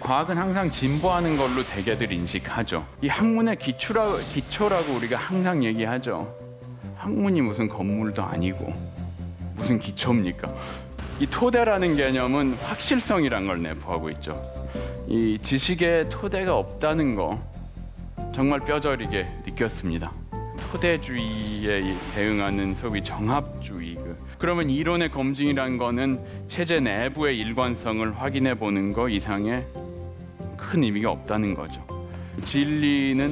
과학은 항상 진보하는 걸로 대개들 인식하죠. 이 학문의 기초라, 기초라고 우리가 항상 얘기하죠. 학문이 무슨 건물도 아니고 무슨 기초입니까? 이 토대라는 개념은 확실성이란 걸 내포하고 있죠. 이 지식의 토대가 없다는 거 정말 뼈저리게 느꼈습니다. 토대주의에 대응하는 소위 정합주의. 그. 그러면 이론의 검증이란 거는 체제 내부의 일관성을 확인해 보는 거 이상의 큰 의미가 없다는 거죠. 진리는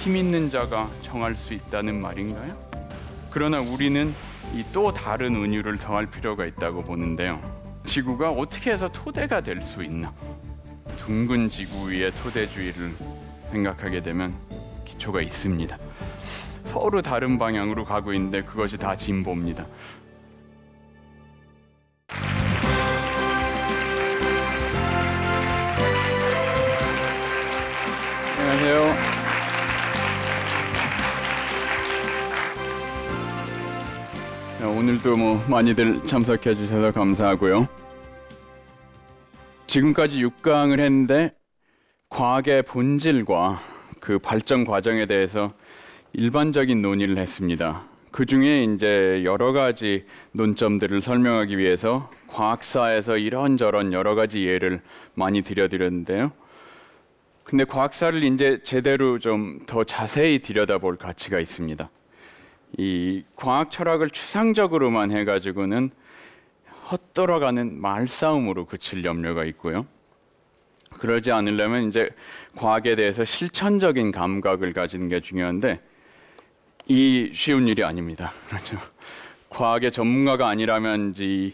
힘 있는 자가 정할 수 있다는 말인가요? 그러나 우리는 이 또 다른 은유를 더할 필요가 있다고 보는데요. 지구가 어떻게 해서 토대가 될 수 있나? 둥근 지구 위의 토대주의를 생각하게 되면 기초가 있습니다. 서로 다른 방향으로 가고 있는데 그것이 다 진보입니다. 안녕하세요. 네, 오늘도 뭐 많이들 참석해 주셔서 감사하고요. 지금까지 6강을 했는데 과학의 본질과 그 발전 과정에 대해서 일반적인 논의를 했습니다. 그 중에 이제 여러 가지 논점들을 설명하기 위해서 과학사에서 이런저런 여러 가지 예를 많이 들여드렸는데요. 근데 과학사를 이제 제대로 좀 더 자세히 들여다볼 가치가 있습니다. 이 과학 철학을 추상적으로만 해가지고는 헛돌아가는 말싸움으로 그칠 염려가 있고요. 그러지 않으려면 이제 과학에 대해서 실천적인 감각을 가지는 게 중요한데 이 쉬운 일이 아닙니다. 그렇죠. 과학의 전문가가 아니라면 이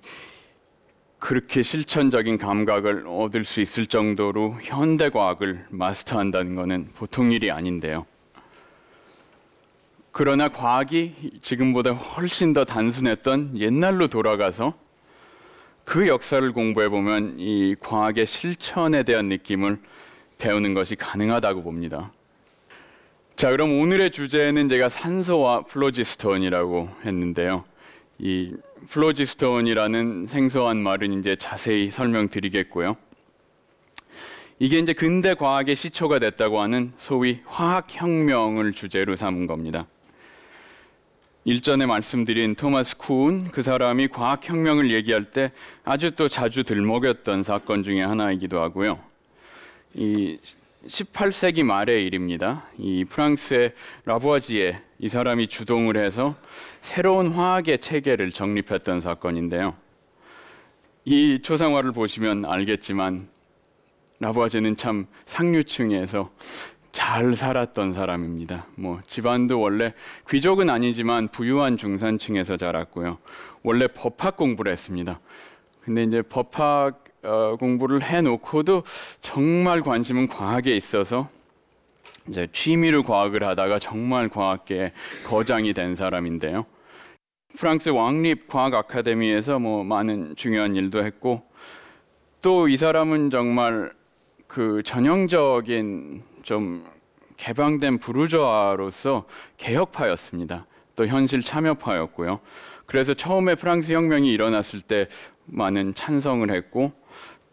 그렇게 실천적인 감각을 얻을 수 있을 정도로 현대 과학을 마스터한다는 것은 보통 일이 아닌데요. 그러나 과학이 지금보다 훨씬 더 단순했던 옛날로 돌아가서 그 역사를 공부해 보면 이 과학의 실천에 대한 느낌을 배우는 것이 가능하다고 봅니다. 자, 그럼 오늘의 주제는 제가 산소와 플로지스톤이라고 했는데요. 이 플로지스톤이라는 생소한 말은 이제 자세히 설명드리겠고요. 이게 이제 근대 과학의 시초가 됐다고 하는 소위 화학혁명을 주제로 삼은 겁니다. 일전에 말씀드린 토마스 쿠운 그 사람이 과학혁명을 얘기할 때 아주 또 자주 들먹였던 사건 중의 하나이기도 하고요. 이 18세기 말의 일입니다. 이 프랑스의 라부아지에 이 사람이 주동을 해서 새로운 화학의 체계를 정립했던 사건인데요. 이 초상화를 보시면 알겠지만 라부아제는 참 상류층에서 잘 살았던 사람입니다. 뭐 집안도 원래 귀족은 아니지만 부유한 중산층에서 자랐고요. 원래 법학 공부를 했습니다. 근데 이제 법학 어, 공부를 해놓고도 정말 관심은 과학에 있어서 이제 취미로 과학을 하다가 정말 과학계 거장이 된 사람인데요. 프랑스 왕립 과학 아카데미에서 뭐 많은 중요한 일도 했고 또 이 사람은 정말 그 전형적인 좀 개방된 부르주아로서 개혁파였습니다. 또 현실 참여파였고요. 그래서 처음에 프랑스 혁명이 일어났을 때 많은 찬성을 했고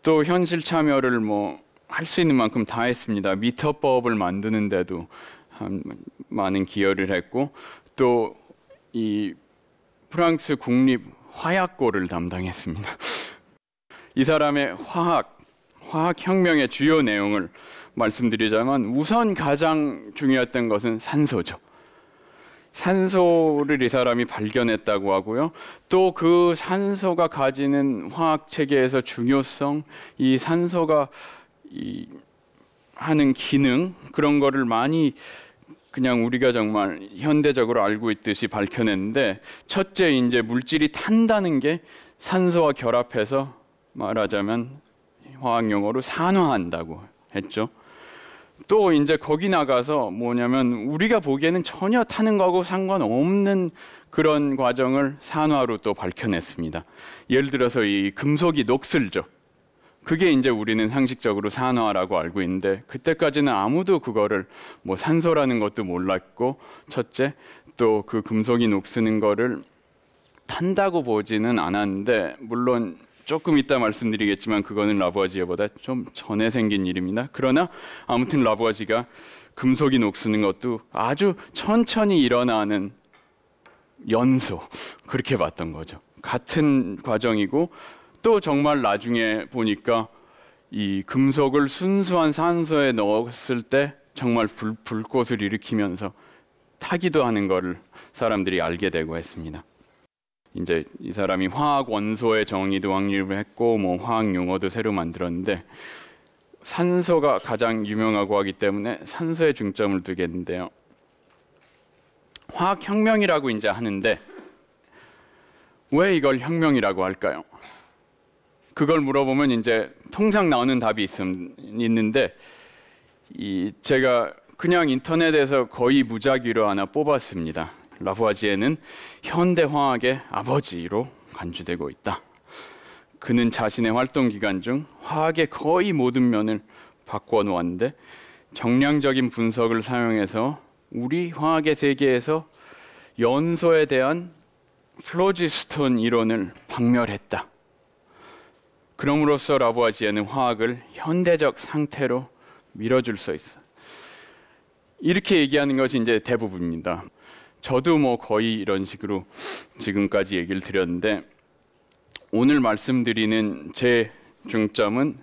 또 현실 참여를 뭐 할 수 있는 만큼 다 했습니다. 미터법을 만드는데도 많은 기여를 했고 또 이 프랑스 국립 화약고를 담당했습니다. 이 사람의 화학 화학 혁명의 주요 내용을 말씀드리자면 우선 가장 중요했던 것은 산소죠. 산소를 이 사람이 발견했다고 하고요. 또 그 산소가 가지는 화학 체계에서 중요성, 이 산소가 이 하는 기능 그런 거를 많이 그냥 우리가 정말 현대적으로 알고 있듯이 밝혀냈는데 첫째 이제 물질이 탄다는 게 산소와 결합해서 말하자면 화학 용어로 산화한다고 했죠. 또 이제 거기 나가서 뭐냐면 우리가 보기에는 전혀 타는 거하고 상관없는 그런 과정을 산화로 또 밝혀냈습니다. 예를 들어서 이 금속이 녹슬죠. 그게 이제 우리는 상식적으로 산화라고 알고 있는데 그때까지는 아무도 그거를 뭐 산소라는 것도 몰랐고 첫째 또 그 금속이 녹슬는 거를 탄다고 보지는 않았는데 물론 조금 이따 말씀드리겠지만 그거는 라부아지에보다 좀 전에 생긴 일입니다. 그러나 아무튼 라부아지가 금속이 녹쓰는 것도 아주 천천히 일어나는 연소 그렇게 봤던 거죠. 같은 과정이고 또 정말 나중에 보니까 이 금속을 순수한 산소에 넣었을 때 정말 불, 불꽃을 일으키면서 타기도 하는 거를 사람들이 알게 되고 했습니다. 이제 이 사람이 화학 원소의 정의도 확립을 했고 뭐 화학 용어도 새로 만들었는데 산소가 가장 유명하고 하기 때문에 산소에 중점을 두겠는데요. 화학 혁명이라고 이제 하는데 왜 이걸 혁명이라고 할까요? 그걸 물어보면 이제 통상 나오는 답이 있음, 있는데 이 제가 그냥 인터넷에서 거의 무작위로 하나 뽑았습니다. 라부아지에는 현대화학의 아버지로 간주되고 있다. 그는 자신의 활동 기간 중 화학의 거의 모든 면을 바꿔 놓았는데 정량적인 분석을 사용해서 우리 화학의 세계에서 연소에 대한 플로지스톤 이론을 박멸했다. 그럼으로써 라부아지에는 화학을 현대적 상태로 밀어줄 수 있어. 이렇게 얘기하는 것이 이제 대부분입니다. 저도 뭐 거의 이런 식으로 지금까지 얘기를 드렸는데 오늘 말씀드리는 제 중점은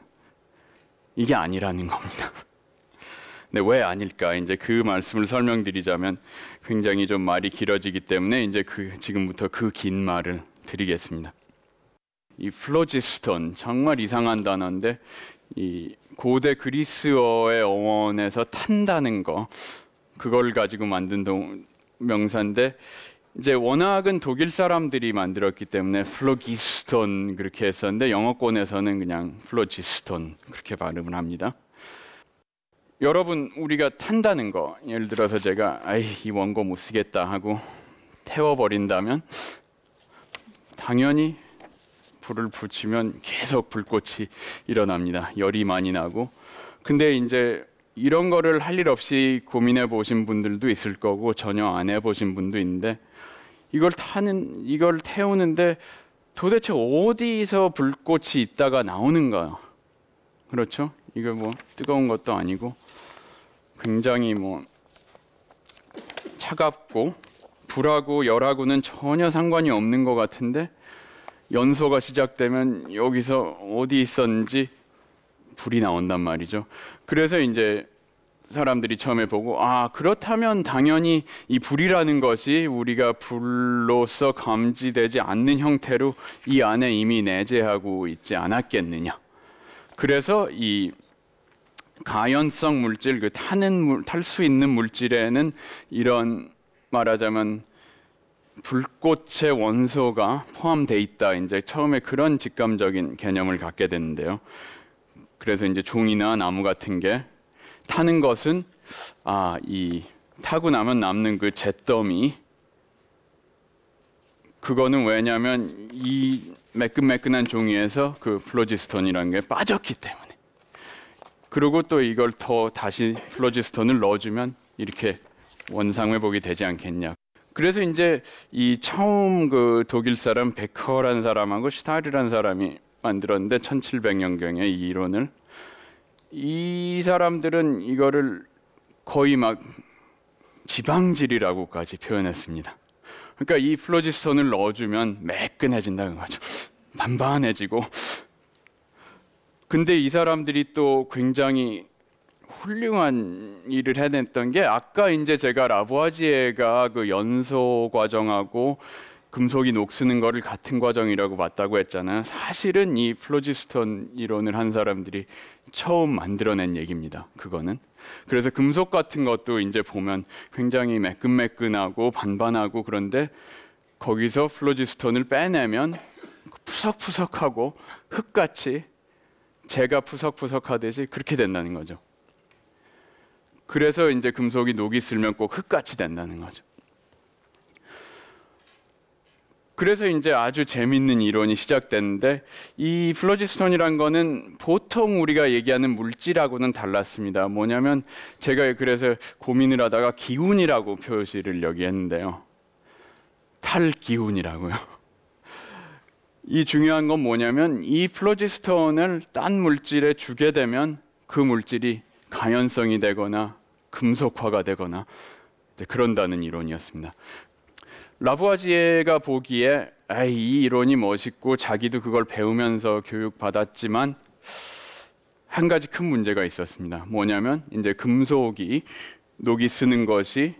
이게 아니라는 겁니다. 근데 왜 아닐까? 이제 그 말씀을 설명드리자면 굉장히 좀 말이 길어지기 때문에 이제 그 지금부터 그 긴 말을 드리겠습니다. 이 플로지스톤 정말 이상한 단어인데 이 고대 그리스어의 어원에서 탄다는 거 그걸 가지고 만든 동, 명사인데 이제 원어학은 독일 사람들이 만들었기 때문에 플로기스톤 그렇게 했었는데 영어권에서는 그냥 플로지스톤 그렇게 발음을 합니다. 여러분 우리가 탄다는 거 예를 들어서 제가 아이 이 원고 못 쓰겠다 하고 태워 버린다면 당연히 불을 붙이면 계속 불꽃이 일어납니다. 열이 많이 나고 근데 이제 이런 거를 할 일 없이 고민해 보신 분들도 있을 거고 전혀 안 해 보신 분도 있는데 이걸 타는 이걸 태우는데 도대체 어디서 불꽃이 있다가 나오는가? 그렇죠? 이게 뭐 뜨거운 것도 아니고 굉장히 뭐 차갑고 불하고 열하고는 전혀 상관이 없는 것 같은데 연소가 시작되면 여기서 어디 있었는지 불이 나온단 말이죠. 그래서 이제 사람들이 처음에 보고 아 그렇다면 당연히 이 불이라는 것이 우리가 불로서 감지되지 않는 형태로 이 안에 이미 내재하고 있지 않았겠느냐. 그래서 이 가연성 물질 그 타는 탈수 있는 물질에는 이런 말하자면 불꽃의 원소가 포함돼 있다. 이제 처음에 그런 직감적인 개념을 갖게 됐는데요. 그래서 이제 종이나 나무 같은 게 타는 것은 아, 이 타고 나면 남는 그 잿더미 그거는 왜냐하면 이 매끈매끈한 종이에서 그 플로지스톤이라는 게 빠졌기 때문에 그리고 또 이걸 더 다시 플로지스톤을 넣어주면 이렇게 원상회복이 되지 않겠냐 그래서 이제 이 처음 그 독일 사람 베커라는 사람하고 슈타일이라는 사람이 만들었는데 1700년경에 이 이론을 이 사람들은 이거를 거의 막 지방질이라고까지 표현했습니다. 그러니까 이 플로지스톤을 넣어주면 매끈해진다는 거죠. 반반해지고. 근데 이 사람들이 또 굉장히 훌륭한 일을 해냈던 게 아까 이제 제가 라부아지에가 그 연소 과정하고 금속이 녹쓰는 거를 같은 과정이라고 봤다고 했잖아요. 사실은 이 플로지스톤 이론을 한 사람들이 처음 만들어낸 얘기입니다. 그거는. 그래서 금속 같은 것도 이제 보면 굉장히 매끈매끈하고 반반하고 그런데 거기서 플로지스톤을 빼내면 푸석푸석하고 흙같이 제가 푸석푸석하듯이 그렇게 된다는 거죠. 그래서 이제 금속이 녹이 슬면 꼭 흙같이 된다는 거죠. 그래서 이제 아주 재밌는 이론이 시작됐는데이 플로지스톤이란 거는 보통 우리가 얘기하는 물질하고는 달랐습니다. 뭐냐면 제가 그래서 고민을 하다가 기운이라고 표시를 여기 했는데요. 탈기운이라고요. 이 중요한 건 뭐냐면 이 플로지스톤을 딴 물질에 주게 되면 그 물질이 가연성이 되거나 금속화가 되거나 그런다는 이론이었습니다. 라부아지에가 보기에 아이, 이론이 멋있고 자기도 그걸 배우면서 교육받았지만 한 가지 큰 문제가 있었습니다. 뭐냐면 이제 금속이 녹이 쓰는 것이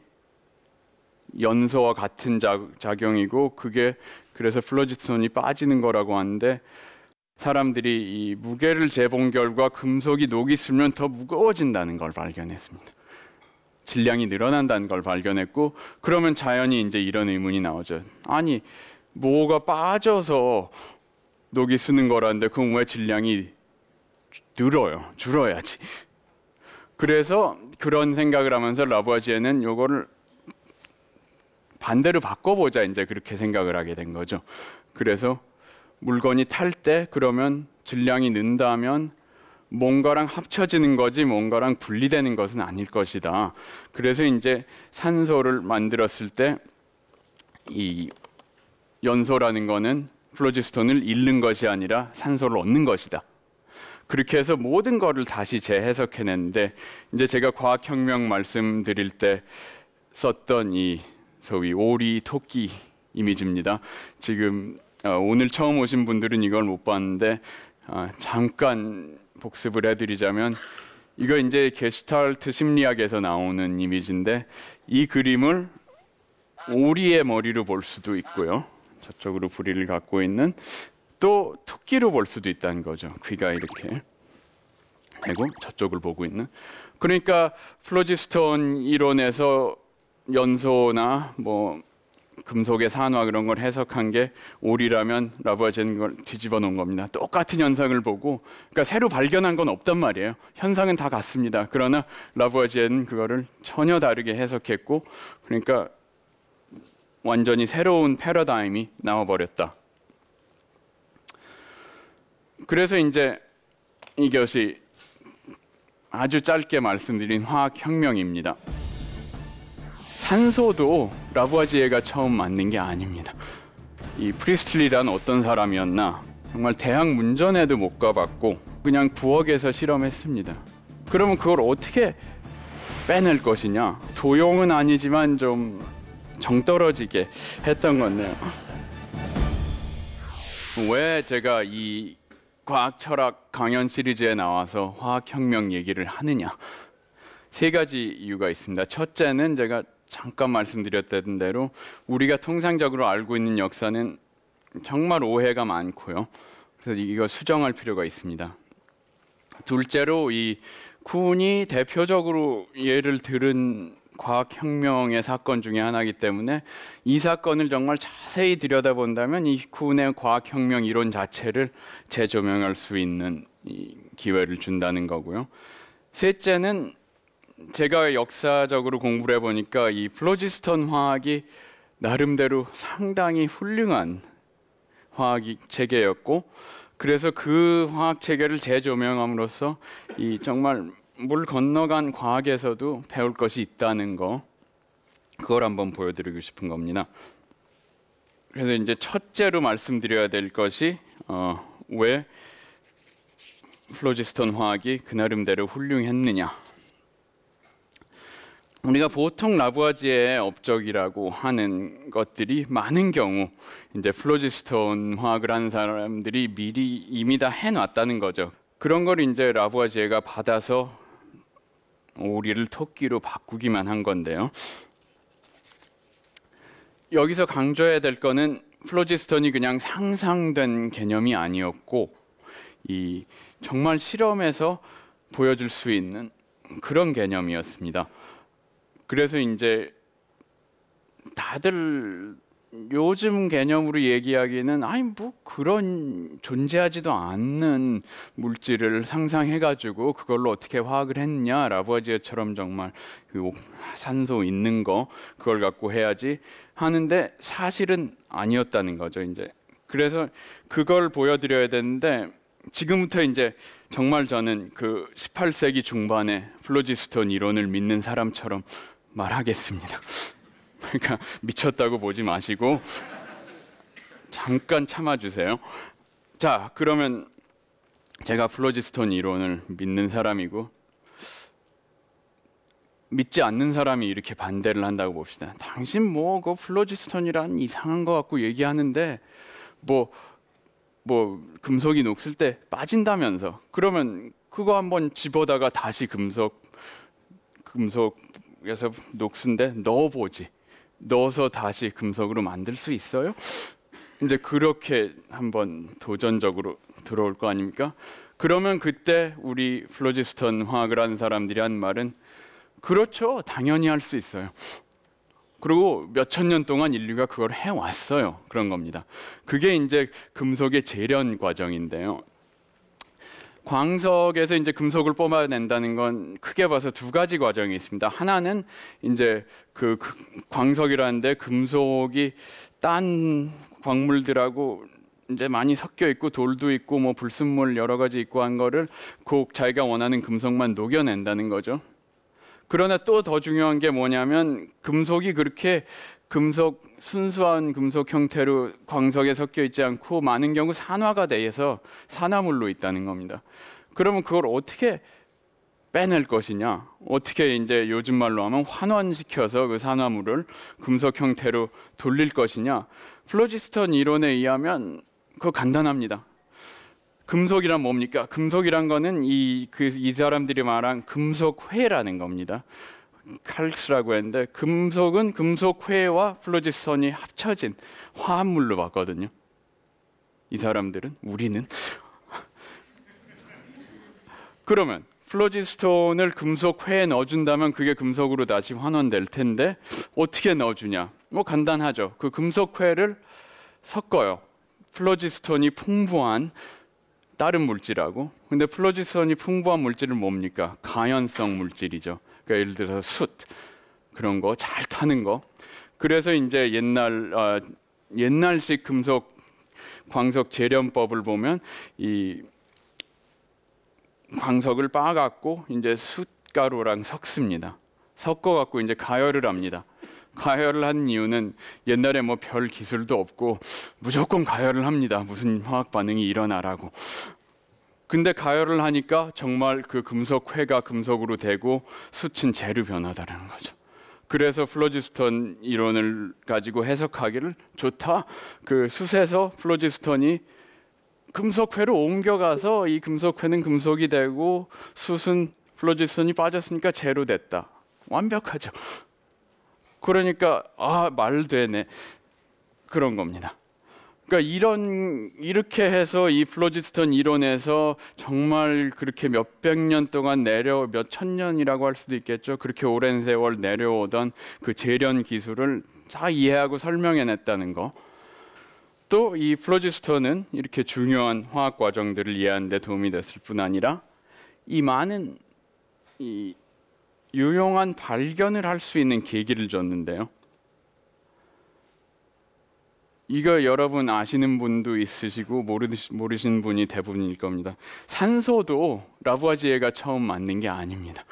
연소와 같은 자, 작용이고 그게 그래서 플로지스톤이 빠지는 거라고 하는데 사람들이 이 무게를 재본 결과 금속이 녹이 쓰면 더 무거워진다는 걸 발견했습니다. 질량이 늘어난다는 걸 발견했고 그러면 자연히 이제 이런 의문이 나오죠. 아니 뭐가 빠져서 녹이 쓰는 거라는데 그럼 왜 질량이 늘어요? 줄어야지. 그래서 그런 생각을 하면서 라부아지에는 요거를 반대로 바꿔보자 이제 그렇게 생각을 하게 된 거죠. 그래서 물건이 탈 때 그러면 질량이 는다면 뭔가랑 합쳐지는 거지 뭔가랑 분리되는 것은 아닐 것이다. 그래서 이제 산소를 만들었을 때 이 연소라는 거는 플로지스톤을 잃는 것이 아니라 산소를 얻는 것이다. 그렇게 해서 모든 거를 다시 재해석해냈는데 이제 제가 과학혁명 말씀드릴 때 썼던 이 소위 오리 토끼 이미지입니다. 지금 어, 오늘 처음 오신 분들은 이걸 못 봤는데 아, 잠깐 복습을 해드리자면 이거 이제 게슈탈트 심리학에서 나오는 이미지인데 이 그림을 오리의 머리로 볼 수도 있고요. 저쪽으로 부리를 갖고 있는 또 토끼로 볼 수도 있다는 거죠. 귀가 이렇게 되고 저쪽을 보고 있는. 그러니까 플로지스톤 이론에서 연소나 뭐 금속의 산화 그런 걸 해석한 게 오리라면 라부아젠 걸 뒤집어 놓은 겁니다. 똑같은 현상을 보고 그러니까 새로 발견한 건 없단 말이에요. 현상은 다 같습니다. 그러나 라부젠 그거를 전혀 다르게 해석했고 그러니까 완전히 새로운 패러다임이 나와 버렸다. 그래서 이제 이것이 아주 짧게 말씀드린 화학 혁명입니다. 산소도 라부아지에가 처음 만든 게 아닙니다. 이 프리스틀리란 어떤 사람이었나 정말 대학 문전에도 못 가봤고 그냥 부엌에서 실험했습니다. 그러면 그걸 어떻게 빼낼 것이냐 도용은 아니지만 좀 정떨어지게 했던 건데요. 왜 제가 이 과학 철학 강연 시리즈에 나와서 화학혁명 얘기를 하느냐 세 가지 이유가 있습니다. 첫째는 제가 잠깐 말씀드렸던 대로 우리가 통상적으로 알고 있는 역사는 정말 오해가 많고요. 그래서 이거 수정할 필요가 있습니다. 둘째로 이 군이 대표적으로 예를 들은 과학혁명의 사건 중에 하나이기 때문에 이 사건을 정말 자세히 들여다본다면 이 군의 과학혁명 이론 자체를 재조명할 수 있는 기회를 준다는 거고요. 셋째는 제가 역사적으로 공부를 해보니까 이 플로지스턴 화학이 나름대로 상당히 훌륭한 화학 체계였고 그래서 그 화학 체계를 재조명함으로써 이 정말 물 건너간 과학에서도 배울 것이 있다는 거 그걸 한번 보여드리고 싶은 겁니다. 그래서 이제 첫째로 말씀드려야 될 것이 어, 왜 플로지스턴 화학이 그 나름대로 훌륭했느냐 우리가 보통 라부아지의 업적이라고 하는 것들이 많은 경우 이제 플로지스톤 화학을 하는 사람들이 미리 이미 다 해놨다는 거죠. 그런 걸 이제 라부아지가 받아서 오리를 토끼로 바꾸기만 한 건데요. 여기서 강조해야 될 거는 플로지스톤이 그냥 상상된 개념이 아니었고 이 정말 실험에서 보여줄 수 있는 그런 개념이었습니다. 그래서 이제 다들 요즘 개념으로 얘기하기는 아니 뭐 그런 존재하지도 않는 물질을 상상해 가지고 그걸로 어떻게 화학을 했냐 라버지처럼 정말 그 산소 있는 거 그걸 갖고 해야지 하는데 사실은 아니었다는 거죠 이제 그래서 그걸 보여드려야 되는데 지금부터 이제 정말 저는 그 18세기 중반에 플로지스톤 이론을 믿는 사람처럼 말하겠습니다. 그러니까 미쳤다고 보지 마시고 잠깐 참아주세요. 자, 그러면 제가 플로지스톤 이론을 믿는 사람이고 믿지 않는 사람이 이렇게 반대를 한다고 봅시다. 당신 뭐 그 플로지스톤이란 이상한 거 갖고 얘기하는데 뭐뭐 뭐 금속이 녹슬 때 빠진다면서 그러면 그거 한번 집어다가 다시 금속 금속 그래서 녹슨데 넣어보지. 넣어서 다시 금속으로 만들 수 있어요? 이제 그렇게 한번 도전적으로 들어올 거 아닙니까? 그러면 그때 우리 플로지스턴 화학을 한 사람들이 한 말은 그렇죠. 당연히 할 수 있어요. 그리고 몇 천 년 동안 인류가 그걸 해왔어요. 그런 겁니다. 그게 이제 금속의 재련 과정인데요. 광석에서 이제 금속을 뽑아낸다는 건 크게 봐서 두 가지 과정이 있습니다. 하나는 이제 그 광석이라는데 금속이 딴 광물들하고 이제 많이 섞여 있고 돌도 있고 뭐 불순물 여러 가지 있고 한 거를 곡 자기가 원하는 금속만 녹여낸다는 거죠. 그러나 또 더 중요한 게 뭐냐면 금속이 그렇게 금속 순수한 금속 형태로 광석에 섞여 있지 않고 많은 경우 산화가 돼서 산화물로 있다는 겁니다. 그러면 그걸 어떻게 빼낼 것이냐? 어떻게 이제 요즘 말로 하면 환원시켜서 그 산화물을 금속 형태로 돌릴 것이냐? 플로지스턴 이론에 의하면 그거 간단합니다. 금속이란 뭡니까? 금속이란 거는 이 그이 그, 이 사람들이 말한 금속회라는 겁니다. 칼스라고 했는데 금속은 금속 회와 플로지선이 합쳐진 화합물로 봤거든요. 이 사람들은 우리는 그러면 플로지스톤을 금속 회에 넣어준다면 그게 금속으로 다시 환원될 텐데 어떻게 넣어주냐? 뭐 간단하죠. 그 금속 회를 섞어요. 플로지스톤이 풍부한 다른 물질하고 근데 플로지스톤이 풍부한 물질은 뭡니까? 가연성 물질이죠. 그러니까 예를 들어서 숯 그런 거 잘 타는 거. 그래서 이제 옛날 어, 옛날식 금속 광석 재련법을 보면 이 광석을 빻갖고 이제 숯가루랑 섞습니다. 섞어 갖고 이제 가열을 합니다. 가열을 한 이유는 옛날에 뭐 별 기술도 없고 무조건 가열을 합니다. 무슨 화학 반응이 일어나라고. 근데 가열을 하니까 정말 그 금속 회가 금속으로 되고 수친 재료변화다라는 거죠. 그래서 플로지스톤 이론을 가지고 해석하기를 좋다. 그 숯에서 플로지스톤이 금속회로 옮겨가서 이 금속회는 금속이 되고 숯은 플로지스톤이 빠졌으니까 재로 됐다. 완벽하죠. 그러니까 아 말 되네 그런 겁니다. 그러니까 이런 이렇게 해서 이 플로지스턴 이론에서 정말 그렇게 몇백 년 동안 내려 몇천 년이라고 할 수도 있겠죠. 그렇게 오랜 세월 내려오던 그 재련 기술을 다 이해하고 설명해냈다는 거. 또 이 플로지스턴은 이렇게 중요한 화학 과정들을 이해하는 데 도움이 됐을 뿐 아니라 이 많은 이 유용한 발견을 할 수 있는 계기를 줬는데요. 이거 여러분 아시는 분도 있으시고 모르시, 모르시는 분이 대부분일 겁니다. 산소도 라부아지에가 처음 만든 게 아닙니다.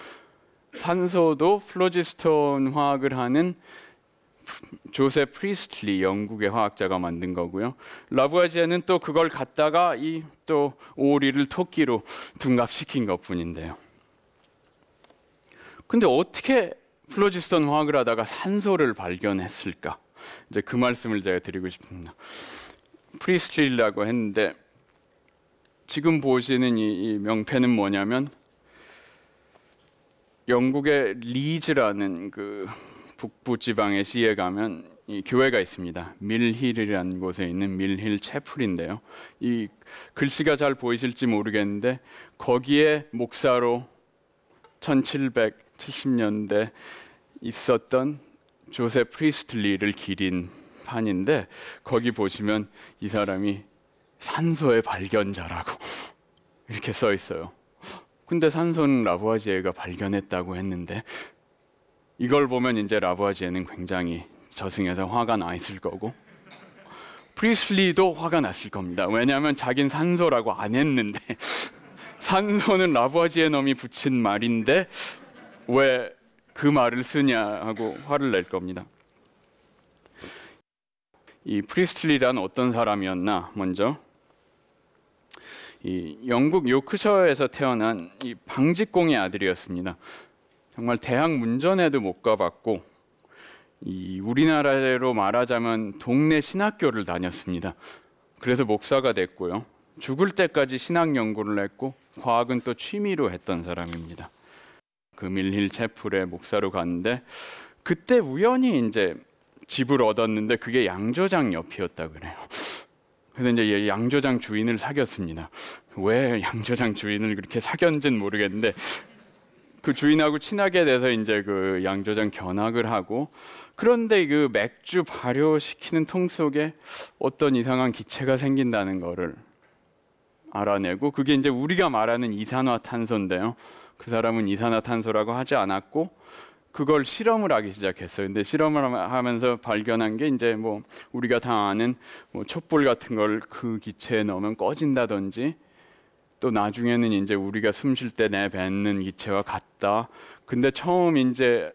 산소도 플로지스톤 화학을 하는 조세 프리스틀리 영국의 화학자가 만든 거고요. 라부아지에는 또 그걸 갖다가 이 또 오리를 토끼로 둔갑시킨 것뿐인데요. 근데 어떻게 플로지스톤 화학을 하다가 산소를 발견했을까? 이제 그 말씀을 제가 드리고 싶습니다. 프리스틸이라고 했는데 지금 보시는 이, 이 명패는 뭐냐면 영국의 리즈라는 그 북부 지방의 시에 가면 이 교회가 있습니다. 밀힐이라는 곳에 있는 밀힐 채플인데요. 이 글씨가 잘 보이실지 모르겠는데 거기에 목사로 1770년대 있었던 조셉 프리스틀리를 기린 판인데 거기 보시면 이 사람이 산소의 발견자라고 이렇게 써 있어요. 근데 산소는 라부아지에가 발견했다고 했는데 이걸 보면 이제 라부아지에는 굉장히 저승에서 화가 나 있을 거고 프리스틀리도 화가 났을 겁니다. 왜냐하면 자긴 산소라고 안 했는데 산소는 라부아지에 놈이 붙인 말인데 왜그 말을 쓰냐 하고 화를 낼 겁니다. 이 프리스틀리란 어떤 사람이었나 먼저 이 영국 요크셔에서 태어난 이 방직공의 아들이었습니다. 정말 대학 문전에도 못 가봤고 이 우리나라로 말하자면 동네 신학교를 다녔습니다. 그래서 목사가 됐고요. 죽을 때까지 신학 연구를 했고 과학은 또 취미로 했던 사람입니다. 금일힐 그 채플의 목사로 갔는데 그때 우연히 이제 집을 얻었는데 그게 양조장 옆이었다 그래요. 그래서 이제 양조장 주인을 사귀었습니다. 왜 양조장 주인을 그렇게 사귀었는지는 모르겠는데 그 주인하고 친하게 돼서 이제 그 양조장 견학을 하고 그런데 그 맥주 발효시키는 통 속에 어떤 이상한 기체가 생긴다는 거를 알아내고 그게 이제 우리가 말하는 이산화탄소인데요. 그 사람은 이산화탄소라고 하지 않았고 그걸 실험을 하기 시작했어요. 근데 실험을 하면서 발견한 게 이제 뭐 우리가 다 아는 뭐 촛불 같은 걸 그 기체에 넣으면 꺼진다든지 또 나중에는 이제 우리가 숨 쉴 때 내뱉는 기체와 같다. 근데 처음 이제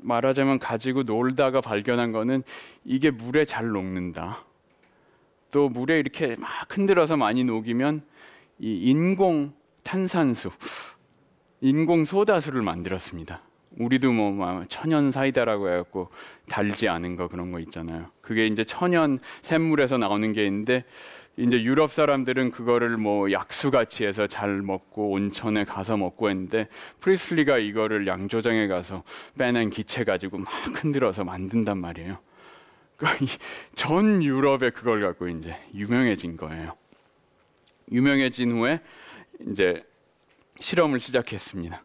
말하자면 가지고 놀다가 발견한 거는 이게 물에 잘 녹는다. 또 물에 이렇게 막 흔들어서 많이 녹이면 이 인공 탄산수 인공 소다수를 만들었습니다. 우리도 뭐, 뭐 천연 사이다라고 해갖고 달지 않은 거 그런 거 있잖아요. 그게 이제 천연 샘물에서 나오는 게 있는데 이제 유럽 사람들은 그거를 뭐 약수같이 해서 잘 먹고 온천에 가서 먹고 했는데 프리슬리가 이거를 양조장에 가서 빼낸 기체 가지고 막 흔들어서 만든단 말이에요. 그러니까 전 유럽에 그걸 갖고 이제 유명해진 거예요. 유명해진 후에 이제 실험을 시작했습니다.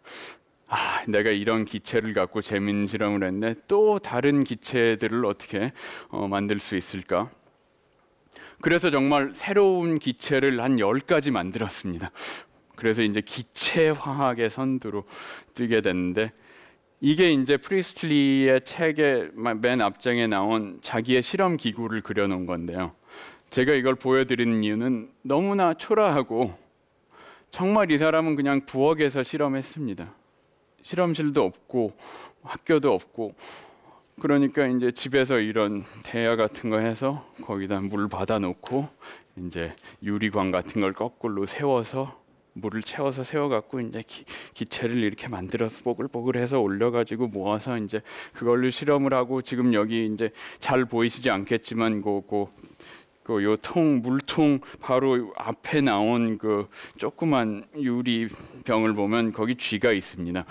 아, 내가 이런 기체를 갖고 재민 실험을 했네. 또 다른 기체들을 어떻게 어, 만들 수 있을까? 그래서 정말 새로운 기체를 한 10가지 만들었습니다. 그래서 이제 기체 화학의 선두로 뛰게 됐는데 이게 이제 프리스틀리의 책의 맨 앞장에 나온 자기의 실험 기구를 그려놓은 건데요. 제가 이걸 보여드리는 이유는 너무나 초라하고 정말 이 사람은 그냥 부엌에서 실험했습니다. 실험실도 없고 학교도 없고 그러니까 이제 집에서 이런 대야 같은 거 해서 거기다 물 받아 놓고 이제 유리관 같은 걸 거꾸로 세워서 물을 채워서 세워 갖고 이제 기, 체를 이렇게 만들어서 뽀글뽀글해서 올려 가지고 모아서 이제 그걸로 실험을 하고 지금 여기 이제 잘 보이시지 않겠지만 고고 그 요통 물통 바로 앞에 나온 그 조그만 유리 병을 보면 거기 쥐가 있습니다.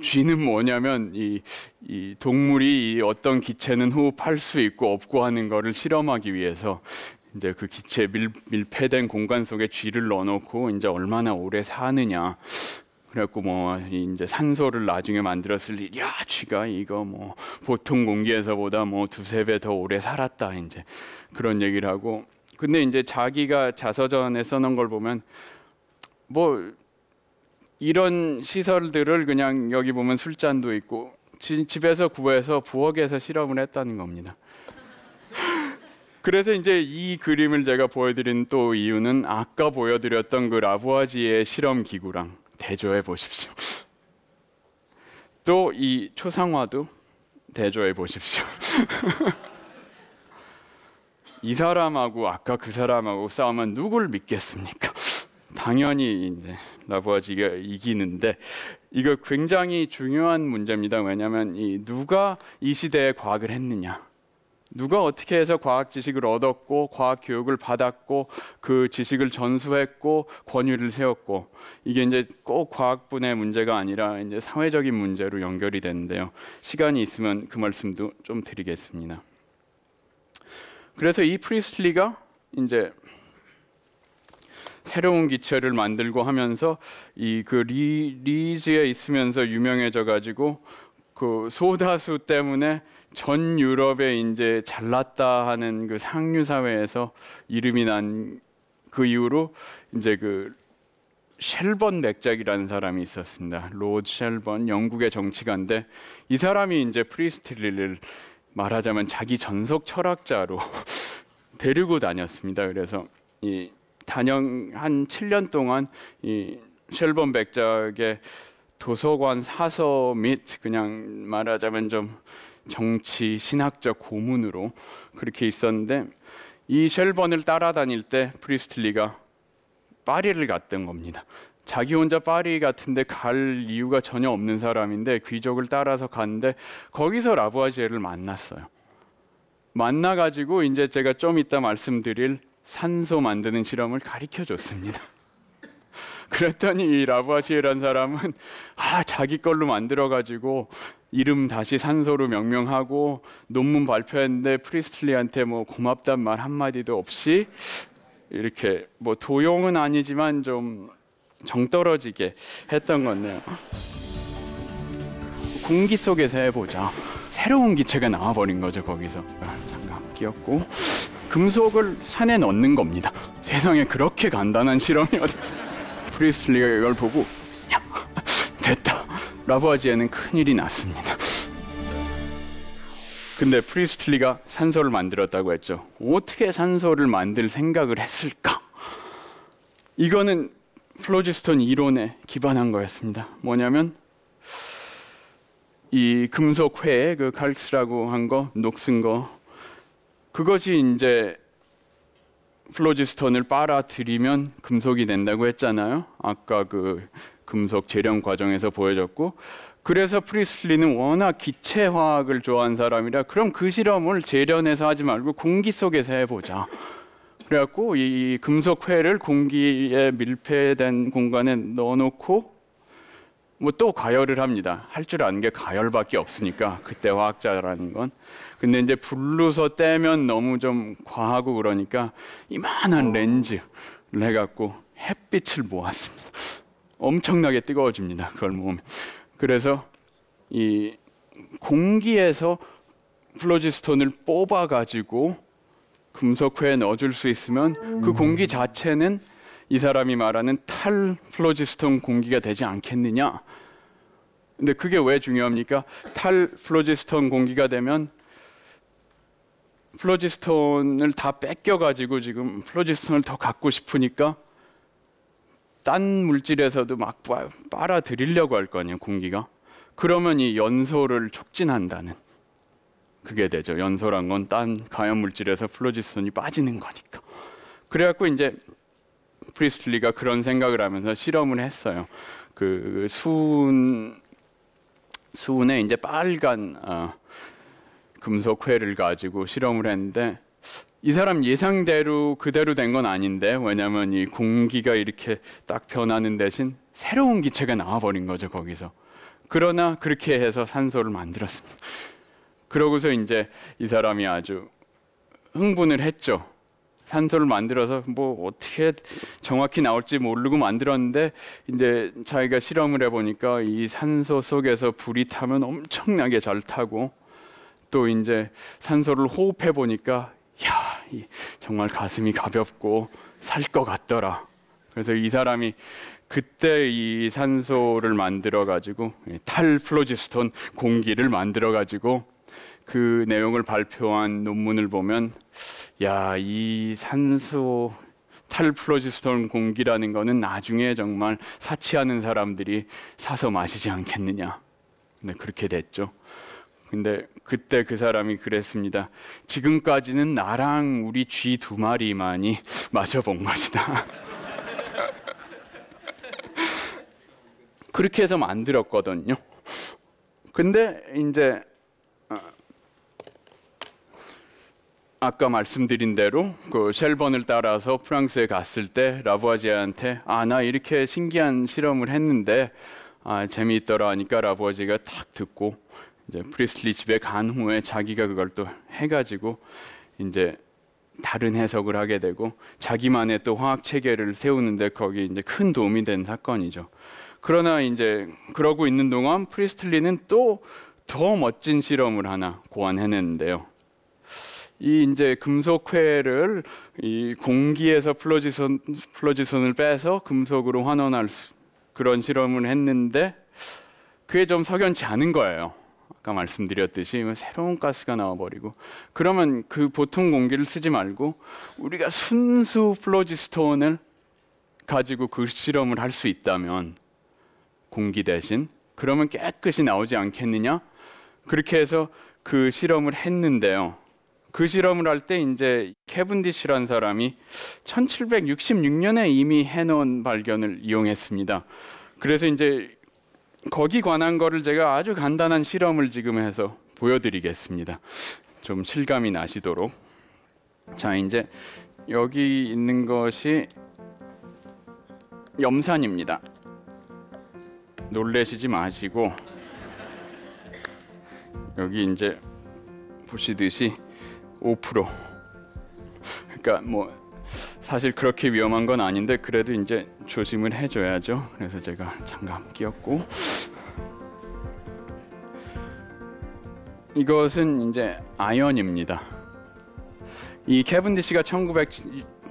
쥐는 뭐냐면 이, 이 동물이 이 어떤 기체는 호흡할 수 있고 없고 하는 것을 실험하기 위해서 이제 그 기체 밀, 밀폐된 공간 속에 쥐를 넣어놓고 이제 얼마나 오래 사느냐 그래갖고 뭐 이제 산소를 나중에 만들었을 일이야 쥐가 이거 뭐 보통 공기에서보다 뭐 두세 배 더 오래 살았다 이제 그런 얘기를 하고 근데 이제 자기가 자서전에 써놓은 걸 보면 뭐 이런 시설들을 그냥 여기 보면 술잔도 있고 지, 집에서 구해서 부엌에서 실험을 했다는 겁니다. 그래서 이제 이 그림을 제가 보여드린 또 이유는 아까 보여드렸던 그 라부아지의 실험 기구랑 대조해 보십시오. 또 이 초상화도 대조해 보십시오. 이 사람하고 아까 그 사람하고 싸우면 누굴 믿겠습니까? 당연히 이제 라부아지가 이기는데 이거 굉장히 중요한 문제입니다. 왜냐하면 이 누가 이 시대에 과학을 했느냐 누가 어떻게 해서 과학 지식을 얻었고 과학 교육을 받았고 그 지식을 전수했고 권위를 세웠고 이게 이제 꼭 과학분의 문제가 아니라 이제 사회적인 문제로 연결이 되는데요. 시간이 있으면 그 말씀도 좀 드리겠습니다. 그래서 이프리스틀리가 이제 새로운 기체를 만들고 하면서 이 그 리즈에 있으면서 유명해져 가지고 그 소다수 때문에 전 유럽에 이제 잘났다 하는 그 상류 사회에서 이름이 난 그 이후로 이제 그 셸번 맥작이라는 사람이 있었습니다. 로즈 셸번 영국의 정치가인데 이 사람이 이제 프리스틸리를 말하자면 자기 전속 철학자로 데리고 다녔습니다. 그래서 이 단영 한 7년 동안 이 셸번 맥작의 도서관 사서 및 그냥 말하자면 좀 정치 신학적 고문으로 그렇게 있었는데 이 셸번을 따라다닐 때 프리스틀리가 파리를 갔던 겁니다. 자기 혼자 파리 같은데 갈 이유가 전혀 없는 사람인데 귀족을 따라서 갔는데 거기서 라부아지에를 만났어요. 만나 가지고 이제 제가 좀 이따 말씀드릴 산소 만드는 실험을 가르쳐 줬습니다. 그랬더니 이라부아시라는 사람은 아 자기 걸로 만들어 가지고 이름 다시 산소로 명명하고 논문 발표했는데 프리스틀리한테 뭐 고맙단 말 한마디도 없이 이렇게 뭐 도용은 아니지만 좀 정떨어지게 했던 건데요. 공기 속에서 해보자. 새로운 기체가 나와버린 거죠 거기서. 아, 잠깐 끼었고 금속을 산에 넣는 겁니다. 세상에 그렇게 간단한 실험이 어딨어요? 프리슬리를 보고 야, 됐다 라고 아지에는 큰일이 났습니다 근데 프리스틀리가 산소를 만들었다고 했죠 어떻게 산소를 만들 생각을 했을까? 이거는 플로지스톤 이론에 기반한 거였습니다 뭐냐면 이금속회그 칼스라고 한 거, 녹슨 거 그것이 이제 플로지스톤을 빨아들이면 금속이 된다고 했잖아요. 아까 그 금속 재련 과정에서 보여졌고 그래서 프리슬리는 워낙 기체 화학을 좋아한 사람이라 그럼 그 실험을 재련에서 하지 말고 공기 속에서 해보자. 그래갖고 이 금속회를 공기에 밀폐된 공간에 넣어놓고 뭐또 가열을 합니다. 할 줄 아는 게 가열밖에 없으니까 그때 화학자라는 건. 근데 이제 불루서 떼면 너무 좀 과하고 그러니까 이만한 어. 렌즈를 갖고 햇빛을 모았습니다. 엄청나게 뜨거워집니다. 그걸 모으면. 그래서 이 공기에서 플로지스톤을 뽑아가지고 금속회에 넣어줄 수 있으면 그 음. 공기 자체는 이 사람이 말하는 탈플로지스톤 공기가 되지 않겠느냐? 근데 그게 왜 중요합니까? 탈플로지스톤 공기가 되면 플로지스톤을 다 뺏겨 가지고 지금 플로지스톤을 더 갖고 싶으니까 딴 물질에서도 막 빨아들이려고 할 거 아니에요, 공기가. 그러면 이 연소를 촉진한다는 그게 되죠. 연소란 건 딴 가연 물질에서 플로지스톤이 빠지는 거니까. 그래갖고 이제 프리스틀리가 그런 생각을 하면서 실험을 했어요. 그 수은 수은에 이제 빨간 어, 금속 회를 가지고 실험을 했는데 이 사람 예상대로 그대로 된 건 아닌데 왜냐하면 이 공기가 이렇게 딱 변하는 대신 새로운 기체가 나와버린 거죠 거기서 그러나 그렇게 해서 산소를 만들었습니다 그러고서 이제 이 사람이 아주 흥분을 했죠 산소를 만들어서 뭐 어떻게 정확히 나올지 모르고 만들었는데 이제 자기가 실험을 해보니까 이 산소 속에서 불이 타면 엄청나게 잘 타고 또 이제 산소를 호흡해 보니까 야 정말 가슴이 가볍고 살 것 같더라. 그래서 이 사람이 그때 이 산소를 만들어 가지고 탈플로지스톤 공기를 만들어 가지고 그 내용을 발표한 논문을 보면 야, 이 산소 탈플로지스톤 공기라는 거는 나중에 정말 사치하는 사람들이 사서 마시지 않겠느냐. 근데 네, 그렇게 됐죠. 근데 그때 그 사람이 그랬습니다. 지금까지는 나랑 우리 쥐 두 마리만이 마셔본 것이다. 그렇게 해서 만들었거든요. 근데 이제 아까 말씀드린 대로 그 셸번을 따라서 프랑스에 갔을 때 라부아제한테 아 나 이렇게 신기한 실험을 했는데 아, 재미있더라 하니까 라부아지가탁 듣고 이제 프리슬리 집에 간 후에 자기가 그걸 또 해가지고 이제 다른 해석을 하게 되고 자기만의 또 화학 체계를 세우는데 거기 이제 큰 도움이 된 사건이죠. 그러나 이제 그러고 있는 동안 프리스틀리는 또 더 멋진 실험을 하나 고안해냈는데요. 이 이제 금속회를 이 공기에서 플로지선 플로지선을 빼서 금속으로 환원할 수, 그런 실험을 했는데 그게 좀 석연치 않은 거예요. 아까 말씀드렸듯이 뭐 새로운 가스가 나와버리고 그러면 그 보통 공기를 쓰지 말고 우리가 순수 플로지스톤을 가지고 그 실험을 할 수 있다면 공기 대신 그러면 깨끗이 나오지 않겠느냐 그렇게 해서 그 실험을 했는데요 그 실험을 할 때 이제 캐븐디시라는 사람이 1766년에 이미 해놓은 발견을 이용했습니다. 그래서 이제 거기 관한 거를 제가 아주 간단한 실험을 지금 해서 보여드리겠습니다. 좀 실감이 나시도록. 자, 이제 여기 있는 것이 염산입니다. 놀래시지 마시고 여기 이제 보시듯이 5% 그러니까 뭐 사실 그렇게 위험한 건 아닌데 그래도 이제 조심을 해줘야죠. 그래서 제가 장갑 끼었고 이것은 이제 아연입니다. 이 캐븐디시가 1900,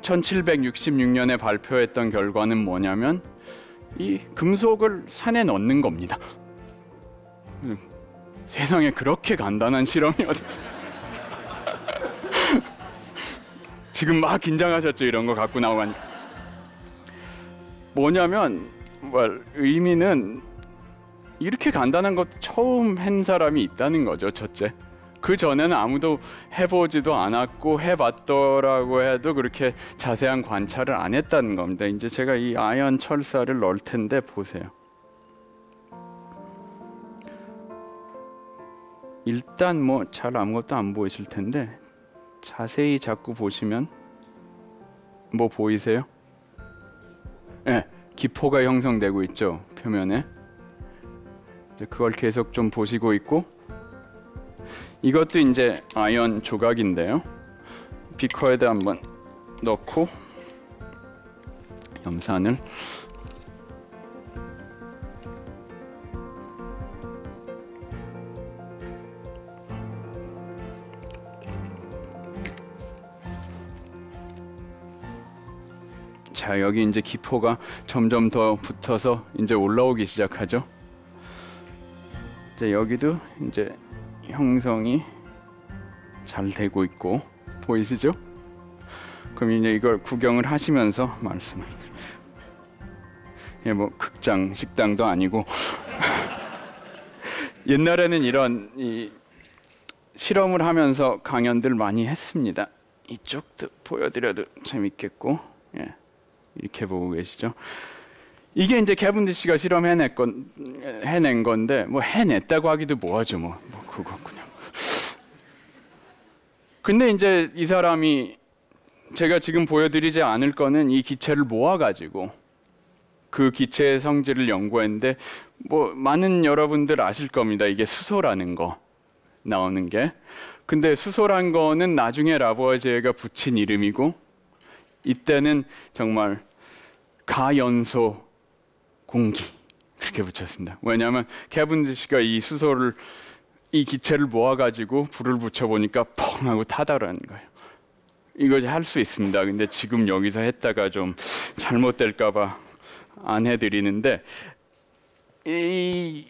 1766년에 발표했던 결과는 뭐냐면 이 금속을 산에 넣는 겁니다. 음, 세상에 그렇게 간단한 실험이 어어요 지금 막 긴장하셨죠 이런 거 갖고 나오면 뭐냐면 뭐 의미는 이렇게 간단한 것 처음 한 사람이 있다는 거죠 첫째 그 전에는 아무도 해보지도 않았고 해봤더라고 해도 그렇게 자세한 관찰을 안 했다는 겁니다 이제 제가 이 아연 철사를 넣을 텐데 보세요 일단 뭐 잘 아무것도 안 보이실 텐데 자세히 자꾸 보시면 뭐 보이세요? 예, 네, 기포가 형성되고 있죠 표면에. 그걸 계속 좀 보시고 있고 이것도 이제 아연 조각인데요. 비커에다 한번 넣고 염산을 자 여기 이제 기포가 점점 더 붙어서 이제 올라오기 시작하죠. 이제 여기도 이제 형성이 잘 되고 있고 보이시죠? 그럼 이제 이걸 구경을 하시면서 말씀을 예, 뭐 극장 식당도 아니고 옛날에는 이런 이 실험을 하면서 강연들 많이 했습니다. 이쪽도 보여드려도 재밌겠고 예. 이렇게 보고 계시죠. 이게 이제 개분디 씨가 실험해낸 건, 해낸 건데 뭐 해냈다고 하기도 뭐하죠 뭐, 뭐 그거 그냥. 근데 이제 이 사람이 제가 지금 보여드리지 않을 거는 이 기체를 모아가지고 그 기체의 성질을 연구했는데 뭐 많은 여러분들 아실 겁니다. 이게 수소라는 거 나오는 게. 근데 수소란 거는 나중에 라보아제가 붙인 이름이고 이때는 정말 가연소 공기 그렇게 붙였습니다. 왜냐하면 케빈 씨가 이 수소를 이 기체를 모아가지고 불을 붙여보니까 펑 하고 타다라는 거예요. 이거 할 수 있습니다. 근데 지금 여기서 했다가 좀 잘못될까봐 안 해드리는데 이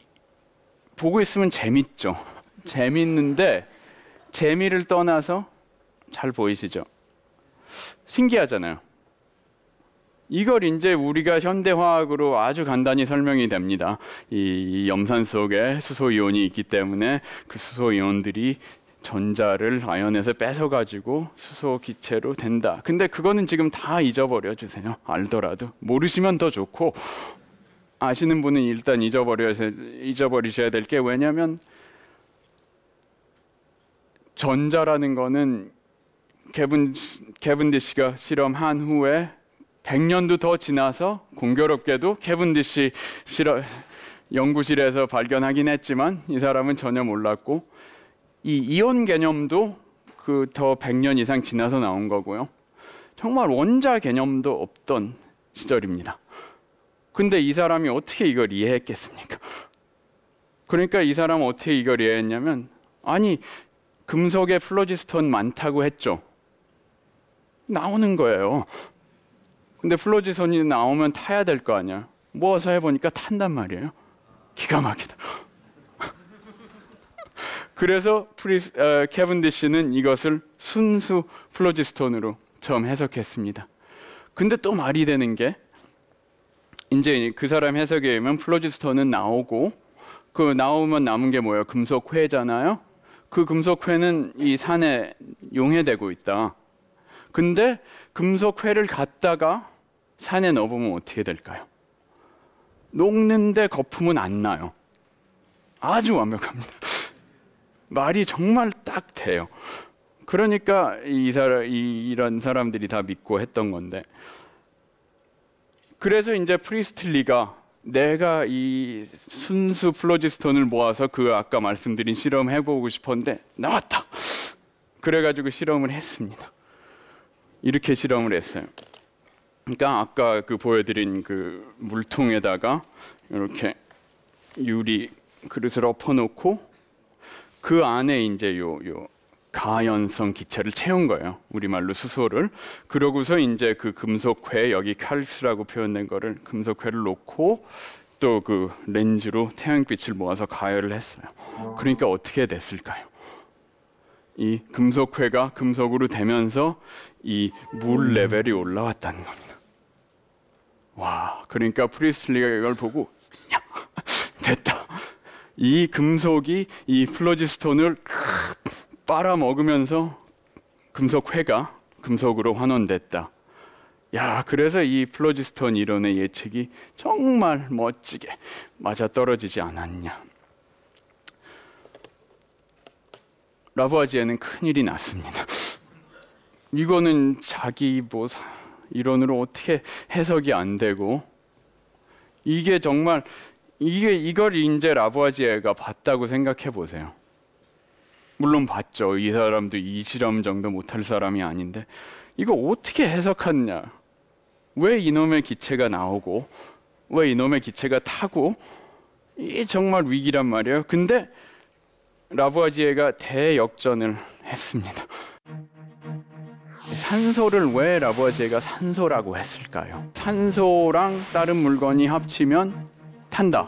보고 있으면 재밌죠. 재밌는데 재미를 떠나서 잘 보이시죠? 신기하잖아요. 이걸 이제 우리가 현대화학으로 아주 간단히 설명이 됩니다. 이, 염산 속에 수소 이온이 있기 때문에 그 수소 이온들이 전자를 아연에서 뺏어가지고 수소 기체로 된다. 근데 그거는 지금 다 잊어버려 주세요. 알더라도 모르시면 더 좋고 아시는 분은 일단 잊어버려 잊어버리셔야 될 게왜냐면 전자라는 거는 개분 개분디 씨가 실험한 후에 100년도 더 지나서 공교롭게도 케븐 디시 연구실에서 발견하긴 했지만 이 사람은 전혀 몰랐고 이 이온 개념도 그 더 100년 이상 지나서 나온 거고요. 정말 원자 개념도 없던 시절입니다. 근데 이 사람이 어떻게 이걸 이해했겠습니까? 그러니까 이 사람은 어떻게 이걸 이해했냐면 아니 금속에 플로지스톤 많다고 했죠. 나오는 거예요. 근데 플로지선이 나오면 타야 될 거 아니야. 모아서 해보니까 탄단 말이에요. 기가 막히다. 그래서 프리, 어, 케븐디 씨는 이것을 순수 플로지스톤으로 처음 해석했습니다. 근데 또 말이 되는 게 이제 그 사람 해석에 의하면 플로지스톤은 나오고 그 나오면 남은 게 뭐예요? 금속회잖아요. 그 금속회는 이 산에 용해되고 있다. 근데 금속회를 갖다가 산에 넣으면 어떻게 될까요? 녹는데 거품은 안 나요. 아주 완벽합니다. 말이 정말 딱 돼요. 그러니까 이 사람, 이, 이런 사람들이 다 믿고 했던 건데. 그래서 이제 프리스틀리가 내가 이 순수 플로지스톤을 모아서 그 아까 말씀드린 실험 해보고 싶었는데 나왔다. 그래가지고 실험을 했습니다. 이렇게 실험을 했어요. 그러니까 아까 그 보여드린 그 물통에다가 이렇게 유리 그릇을 엎어놓고 그 안에 이제 요, 요 가연성 기체를 채운 거예요. 우리말로 수소를. 그러고서 이제 그 금속회 여기 칼스라고 표현된 거를 금속회를 놓고 또 그 렌즈로 태양빛을 모아서 가열을 했어요. 그러니까 어떻게 됐을까요? 이 금속회가 금속으로 되면서 이 물 레벨이 올라왔다는 겁니다. 와, 그러니까 프리슬리가 이걸 보고 야, 됐다. 이 금속이 이 플러지스톤을 빨아먹으면서 금속회가 금속으로 환원됐다. 야, 그래서 이 플러지스톤 이론의 예측이 정말 멋지게 맞아떨어지지 않았냐. 라부아지에는 큰일이 났습니다. 이거는 자기 뭐 이론으로 어떻게 해석이 안 되고 이게 정말 이게 이걸 이제 라부아지에가 봤다고 생각해 보세요. 물론 봤죠. 이 사람도 이 실험 정도 못할 사람이 아닌데 이거 어떻게 해석하느냐? 왜 이놈의 기체가 나오고 왜 이놈의 기체가 타고 이 정말 위기란 말이에요. 근데 라부아지에가 대역전을 했습니다. 산소를 왜 라부아지에가 산소라고 했을까요? 산소랑 다른 물건이 합치면 탄다.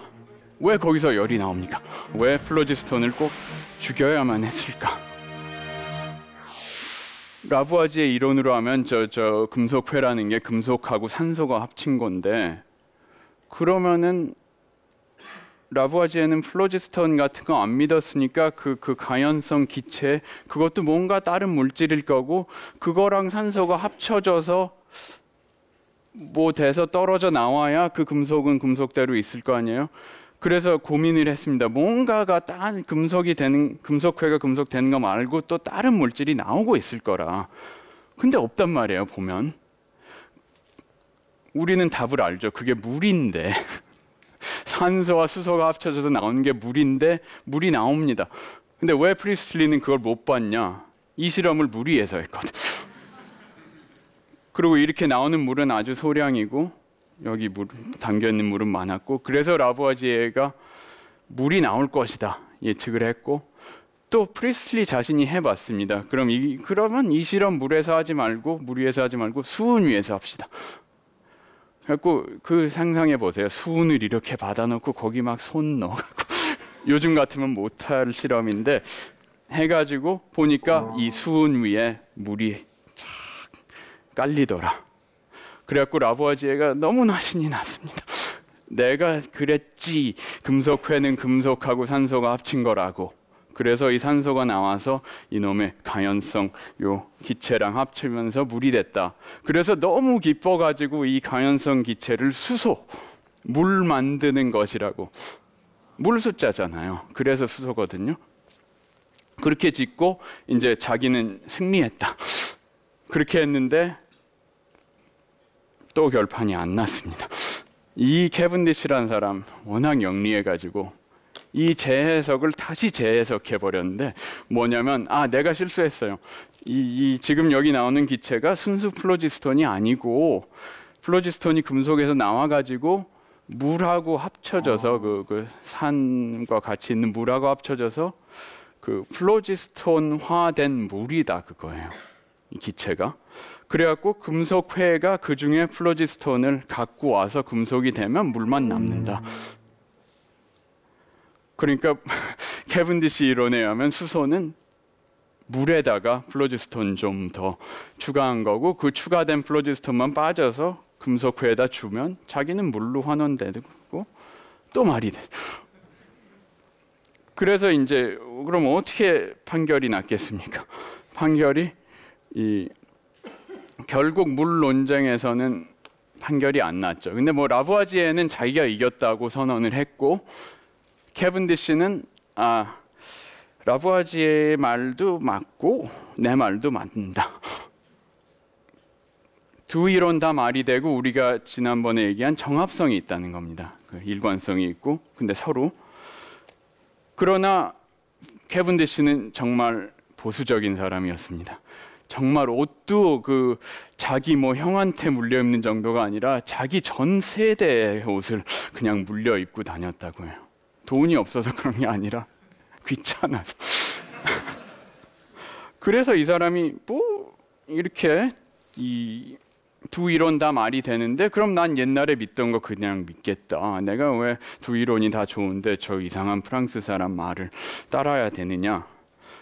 왜 거기서 열이 나옵니까? 왜 플로지스톤을 꼭 죽여야만 했을까? 라부아지의 이론으로 하면 저 저 금속회라는 게 금속하고 산소가 합친 건데 그러면은 라부아지에는 플로지스톤 같은 거 안 믿었으니까 그, 그 가연성 기체 그것도 뭔가 다른 물질일 거고 그거랑 산소가 합쳐져서 뭐 돼서 떨어져 나와야 그 금속은 금속대로 있을 거 아니에요. 그래서 고민을 했습니다. 뭔가가 딴 금속이 되는 금속회가 금속 되는 거 말고 또 다른 물질이 나오고 있을 거라. 근데 없단 말이에요, 보면. 우리는 답을 알죠. 그게 물인데. 탄소와 수소가 합쳐져서 나오는 게 물인데 물이 나옵니다. 근데 왜 프리스틀리는 그걸 못 봤냐? 이 실험을 무리해서 했거든. 그리고 이렇게 나오는 물은 아주 소량이고 여기 물 담겨 있는 물은 많았고 그래서 라부아지에가 물이 나올 것이다 예측을 했고 또 프리슬리 자신이 해봤습니다. 그럼 이, 그러면 이 실험 물에서 하지 말고 물 위에서 하지 말고 수은 위에서 합시다. 그래갖고 그 상상해 보세요. 수은을 이렇게 받아놓고 거기 막 손 넣어갖고 요즘 같으면 못할 실험인데 해가지고 보니까 이 수은 위에 물이 착 깔리더라. 그래갖고 라부아지에가 너무나 신이 났습니다. 내가 그랬지. 금속회는 금속하고 산소가 합친 거라고. 그래서 이 산소가 나와서 이놈의 가연성 요 기체랑 합치면서 물이 됐다. 그래서 너무 기뻐 가지고 이 가연성 기체를 수소 물 만드는 것이라고 물 숫자잖아요. 그래서 수소거든요. 그렇게 짓고 이제 자기는 승리했다. 그렇게 했는데 또 결판이 안 났습니다. 이 케븐디시라는 사람 워낙 영리해 가지고 이 재해석을 다시 재해석해 버렸는데 뭐냐면 아 내가 실수했어요. 이, 이 지금 여기 나오는 기체가 순수 플로지스톤이 아니고 플로지스톤이 금속에서 나와 가지고 물하고 합쳐져서 아. 그, 그 산과 같이 있는 물하고 합쳐져서 그 플로지스톤화된 물이다 그거예요. 이 기체가. 그래갖고 금속회가 그 중에 플로지스톤을 갖고 와서 금속이 되면 물만 남는다. 음. 그러니까 캐븐디시 이론에 의하면 수소는 물에다가 플로지스톤 좀 더 추가한 거고 그 추가된 플로지스톤만 빠져서 금속회에다 주면 자기는 물로 환원되고 또 말이 돼. 그래서 이제 그럼 어떻게 판결이 났겠습니까? 판결이 이 결국 물 논쟁에서는 판결이 안 났죠. 근데 뭐 라부아지에는 자기가 이겼다고 선언을 했고 케븐디 씨는 아, 라부아지의 말도 맞고 내 말도 맞는다. 두 이론 다 말이 되고 우리가 지난번에 얘기한 정합성이 있다는 겁니다. 그 일관성이 있고 근데 서로 그러나 케빈디 씨는 정말 보수적인 사람이었습니다. 정말 옷도 그 자기 뭐 형한테 물려 입는 정도가 아니라 자기 전 세대의 옷을 그냥 물려 입고 다녔다고 해요. 돈이 없어서 그런 게 아니라 귀찮아서. 그래서 이 사람이 뭐 이렇게 이두 이론 다 말이 되는데 그럼 난 옛날에 믿던 거 그냥 믿겠다. 내가 왜 두 이론이 다 좋은데 저 이상한 프랑스 사람 말을 따라야 되느냐.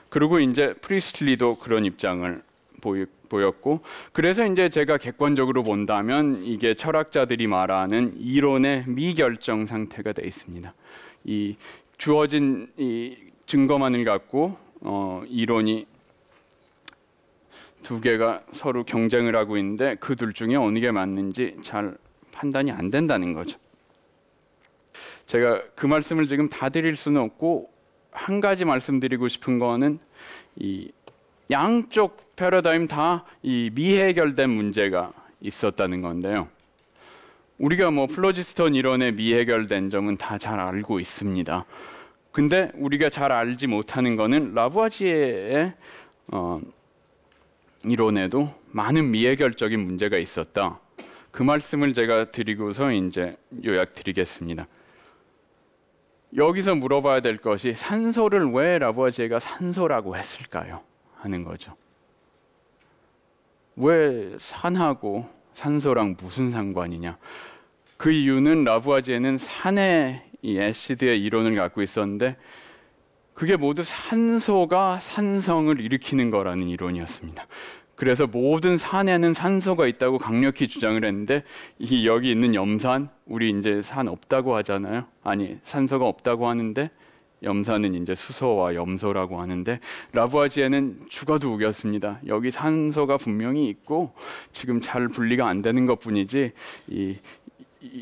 그리고 이제 프리스틀리도 그런 입장을 보였고 그래서 이제 제가 객관적으로 본다면 이게 철학자들이 말하는 이론의 미결정 상태가 돼 있습니다. 이 주어진 이 증거만을 갖고 어, 이론이 두 개가 서로 경쟁을 하고 있는데 그 둘 중에 어느 게 맞는지 잘 판단이 안 된다는 거죠. 제가 그 말씀을 지금 다 드릴 수는 없고 한 가지 말씀드리고 싶은 거는 이 양쪽 패러다임 다이 미해결된 문제가 있었다는 건데요. 우리가 뭐플로지스톤 이론의 미해결된 점은 다 잘 알고 있습니다. 근데 우리가 잘 알지 못하는 거는 라부아지에의 어, 이론에도 많은 미해결적인 문제가 있었다. 그 말씀을 제가 드리고서 이제 요약드리겠습니다. 여기서 물어봐야 될 것이 산소를 왜 라부아지에가 산소라고 했을까요? 하는 거죠. 왜 산하고 산소랑 무슨 상관이냐? 그 이유는 라부아지에는 산의 에시드의 이론을 갖고 있었는데 그게 모두 산소가 산성을 일으키는 거라는 이론이었습니다. 그래서 모든 산에는 산소가 있다고 강력히 주장을 했는데 이 여기 있는 염산 우리 이제 산 없다고 하잖아요. 아니 산소가 없다고 하는데 염산은 이제 수소와 염소라고 하는데 라부아지에는 죽어도 우겼습니다. 여기 산소가 분명히 있고 지금 잘 분리가 안 되는 것뿐이지 이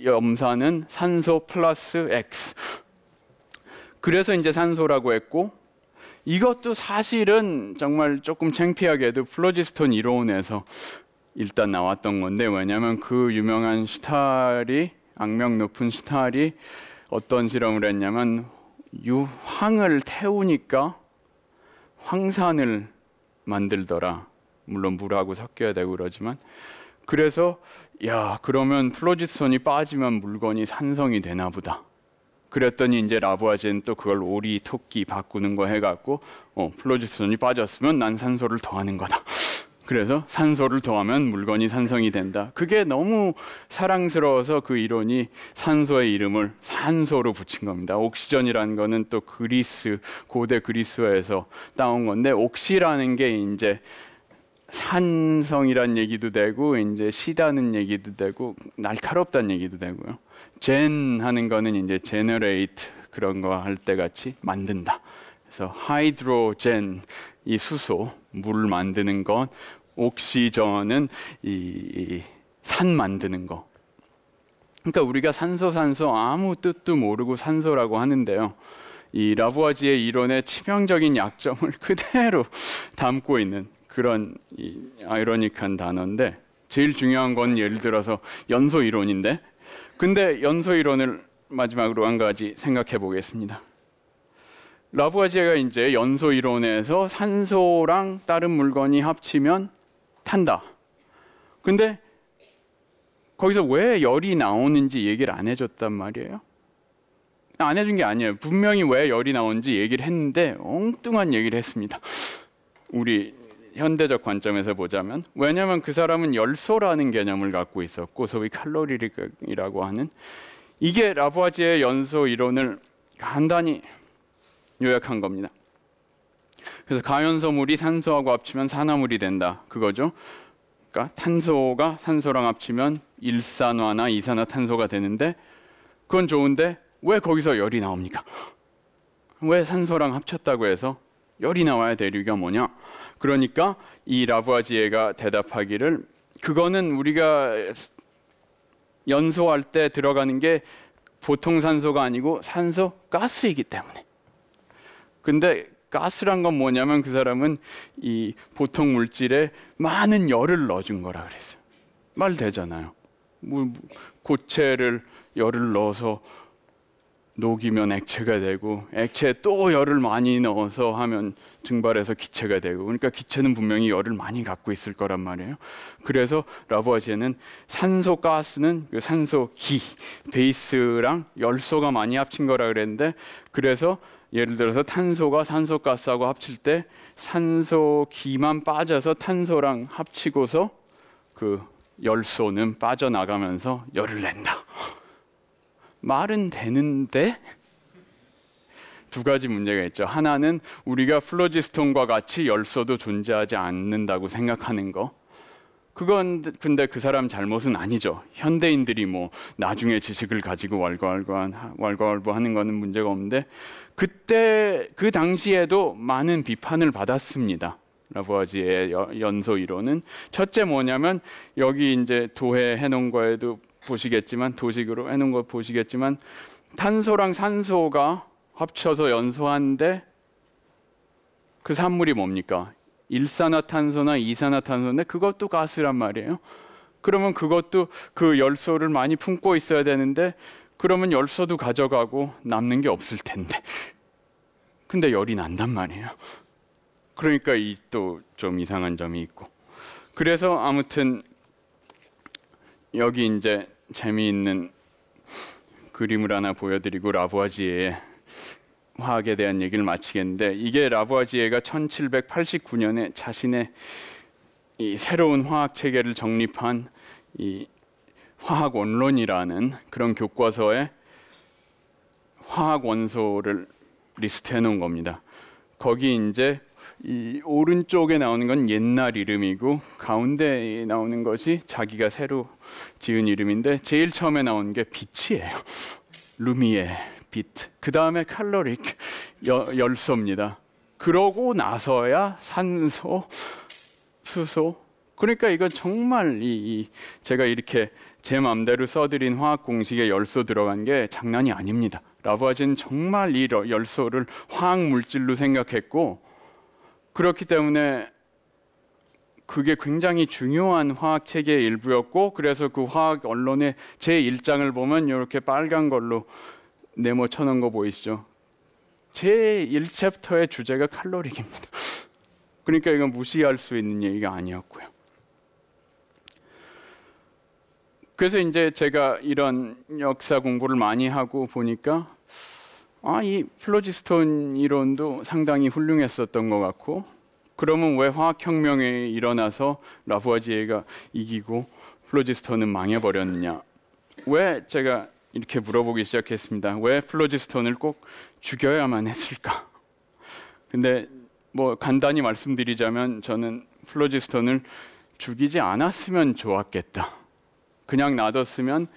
염산은 산소 플러스 X. 그래서 이제 산소라고 했고 이것도 사실은 정말 조금 창피하게도 플로지스톤 이론에서 일단 나왔던 건데 왜냐하면 그 유명한 슈탈이 악명 높은 슈탈이 어떤 실험을 했냐면 유황을 태우니까 황산을 만들더라. 물론 물하고 섞여야 되고 그러지만 그래서 야, 그러면 플로지스톤이 빠지면 물건이 산성이 되나 보다. 그랬더니 이제 라부아제는 또 그걸 오리, 토끼 바꾸는 거 해갖고 어, 플로지스톤이 빠졌으면 난 산소를 더하는 거다. 그래서 산소를 더하면 물건이 산성이 된다. 그게 너무 사랑스러워서 그 이론이 산소의 이름을 산소로 붙인 겁니다. 옥시전이라는 거는 또 그리스 고대 그리스어에서 따온 건데 옥시라는 게 이제 산성이란 얘기도 되고 이제 시다는 얘기도 되고 날카롭다는 얘기도 되고요. 젠 하는 거는 이제 제너레이트 그런 거 할 때 같이 만든다. 그래서 하이드로젠 이 수소 물 만드는 것, 옥시전은 이, 산 만드는 거. 그러니까 우리가 산소 산소 아무 뜻도 모르고 산소라고 하는데요. 이 라부아지의 이론의 치명적인 약점을 그대로 담고 있는 그런 이 아이러니한 단어인데 제일 중요한 건 예를 들어서 연소 이론인데 근데 연소 이론을 마지막으로 한 가지 생각해 보겠습니다. 라부아지에가 이제 연소 이론에서 산소랑 다른 물건이 합치면 탄다. 근데 거기서 왜 열이 나오는지 얘기를 안 해줬단 말이에요. 안 해준 게 아니에요. 분명히 왜 열이 나오는지 얘기를 했는데 엉뚱한 얘기를 했습니다. 우리 현대적 관점에서 보자면 왜냐하면 그 사람은 열소라는 개념을 갖고 있었고 소위 칼로리라고 이 하는 이게 라부아지의 연소 이론을 간단히 요약한 겁니다. 그래서 가연소물이 산소하고 합치면 산화물이 된다 그거죠. 그러니까 탄소가 산소랑 합치면 일산화나 이산화탄소가 되는데 그건 좋은데 왜 거기서 열이 나옵니까? 왜 산소랑 합쳤다고 해서 열이 나와야 될이유가 뭐냐? 그러니까 이 라부아지에가 대답하기를 그거는 우리가 연소할 때 들어가는 게 보통 산소가 아니고 산소 가스이기 때문에. 근데 가스란 건 뭐냐면 그 사람은 이 보통 물질에 많은 열을 넣어준 거라 그랬어요. 말 되잖아요. 고체를 열을 넣어서 녹이면 액체가 되고 액체에 또 열을 많이 넣어서 하면 증발해서 기체가 되고 그러니까 기체는 분명히 열을 많이 갖고 있을 거란 말이에요. 그래서 라부아제는 산소 가스는 그 산소 기 베이스랑 열소가 많이 합친 거라 그랬는데 그래서 예를 들어서 탄소가 산소 가스하고 합칠 때 산소 기만 빠져서 탄소랑 합치고서 그 열소는 빠져나가면서 열을 낸다. 말은 되는데 두 가지 문제가 있죠. 하나는 우리가 플로지스톤과 같이 열쇠도 존재하지 않는다고 생각하는 거. 그건 근데 그 사람 잘못은 아니죠. 현대인들이 뭐 나중에 지식을 가지고 왈가왈부하는 거는 문제가 없는데 그때 그 당시에도 많은 비판을 받았습니다. 라부아지의 예, 연소 이론은 첫째 뭐냐면 여기 이제 도해 해놓은 거에도 보시겠지만 도식으로 해놓은 거 보시겠지만 탄소랑 산소가 합쳐서 연소한데 그 산물이 뭡니까? 일산화탄소나 이산화탄소인데 그것도 가스란 말이에요. 그러면 그것도 그 열소를 많이 품고 있어야 되는데 그러면 열소도 가져가고 남는 게 없을 텐데. 근데 열이 난단 말이에요. 그러니까 이 또 좀 이상한 점이 있고. 그래서 아무튼 여기 이제 재미있는 그림을 하나 보여드리고 라부아지에의 화학에 대한 얘기를 마치겠는데 이게 라부아지에가 1789년에 자신의 이 새로운 화학 체계를 정립한 이 화학 원론이라는 그런 교과서에 화학 원소를 리스트해 놓은 겁니다. 거기 이제 이 오른쪽에 나오는 건 옛날 이름이고 가운데 나오는 것이 자기가 새로 지은 이름인데 제일 처음에 나온 게 빛이에요. 루미에 빛. 그 다음에 칼로릭 여, 열소입니다. 그러고 나서야 산소, 수소. 그러니까 이건 정말 이, 이 제가 이렇게 제 마음대로 써드린 화학 공식에 열소 들어간 게 장난이 아닙니다. 라부아진 정말 이 열소를 화학 물질로 생각했고 그렇기 때문에 그게 굉장히 중요한 화학 체계의 일부였고 그래서 그 화학 언론의 제 1장을 보면 이렇게 빨간 걸로 네모 쳐놓은 거 보이시죠? 제 1챕터의 주제가 칼로리입니다. 그러니까 이건 무시할 수 있는 얘기가 아니었고요. 그래서 이제 제가 이런 역사 공부를 많이 하고 보니까 아, 이 플로지스톤 이론도 상당히 훌륭했었던 것 같고 그러면 왜화학혁명이 일어나서 라부아지에가 이기고 플로지스톤은 망해버렸느냐 왜 제가 이렇게 물어보기 시작했습니다 왜 플로지스톤을 꼭 죽여야만 했을까 근데 뭐 간단히 말씀드리자면 저는 플로지스톤을 죽이지 않았으면 좋았겠다 그냥 놔뒀으면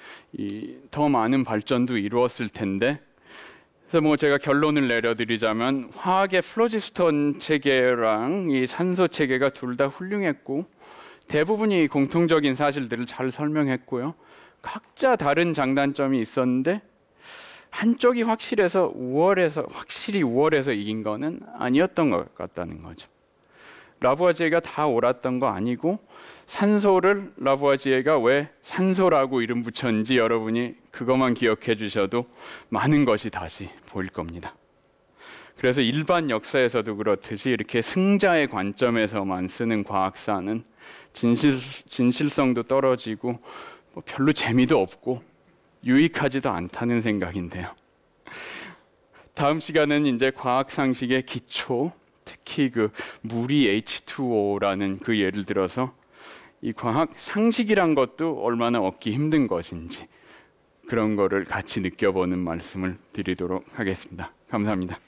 더 많은 발전도 이루었을 텐데 그래서 뭐 제가 결론을 내려드리자면 화학의 플로지스톤 체계랑 이 산소 체계가 둘 다 훌륭했고 대부분이 공통적인 사실들을 잘 설명했고요. 각자 다른 장단점이 있었는데 한쪽이 확실해서 우월해서 확실히 우월해서 이긴 거는 아니었던 것 같다는 거죠. 라부아지에가 다 옳았던 거 아니고 산소를 라부아지에가 왜 산소라고 이름 붙였는지 여러분이 그것만 기억해 주셔도 많은 것이 다시 보일 겁니다. 그래서 일반 역사에서도 그렇듯이 이렇게 승자의 관점에서만 쓰는 과학사는 진실, 진실성도 떨어지고 뭐 별로 재미도 없고 유익하지도 않다는 생각인데요. 다음 시간은 이제 과학 상식의 기초, 특히 그 물이 H2O라는 그 예를 들어서 이 과학 상식이란 것도 얼마나 얻기 힘든 것인지 그런 거를 같이 느껴보는 말씀을 드리도록 하겠습니다. 감사합니다.